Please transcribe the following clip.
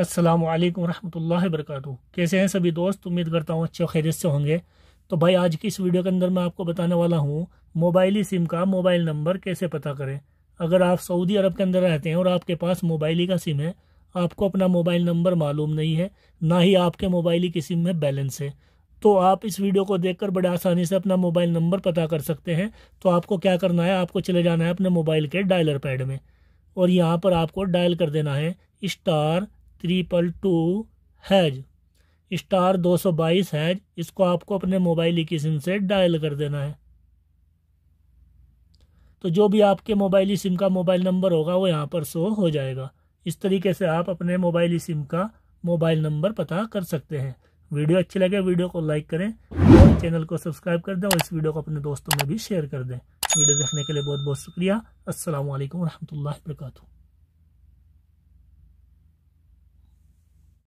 अस्सलाम वालेकुम रहमतुल्लाहि वरकatuह कैसे हैं सभी दोस्त उम्मीद करता हूँ अच्छे खैरियत से होंगे तो भाई आज की इस वीडियो के अंदर मैं आपको बताने वाला हूँ मोबाइली सिम का मोबाइल नंबर कैसे पता करें अगर आप सऊदी अरब के अंदर रहते हैं और आपके पास मोबाइली का सिम है आपको अपना मोबाइल नंबर मालूम नहीं है ना ही आपके मोबाइली की सिम में बैलेंस है तो आप इस वीडियो को देखकर बड़े आसानी से अपना मोबाइल नंबर पता कर सकते हैं तो आपको क्या करना है आपको चले जाना है अपने मोबाइल के डायलर पैड में और यहाँ पर आपको डायल कर देना है star triple two hash star दो सौ बाईस हैज इसको आपको अपने मोबाइल सिम से डायल कर देना है तो जो भी आपके मोबाइली सिम का मोबाइल नंबर होगा वो यहाँ पर शो हो जाएगा इस तरीके से आप अपने मोबाइली सिम का मोबाइल नंबर पता कर सकते हैं वीडियो अच्छी लगे वीडियो को लाइक करें और चैनल को सब्सक्राइब कर दें और इस वीडियो को अपने दोस्तों में भी शेयर कर दें वीडियो देखने के लिए बहुत बहुत शुक्रिया असल वरहमल वर्का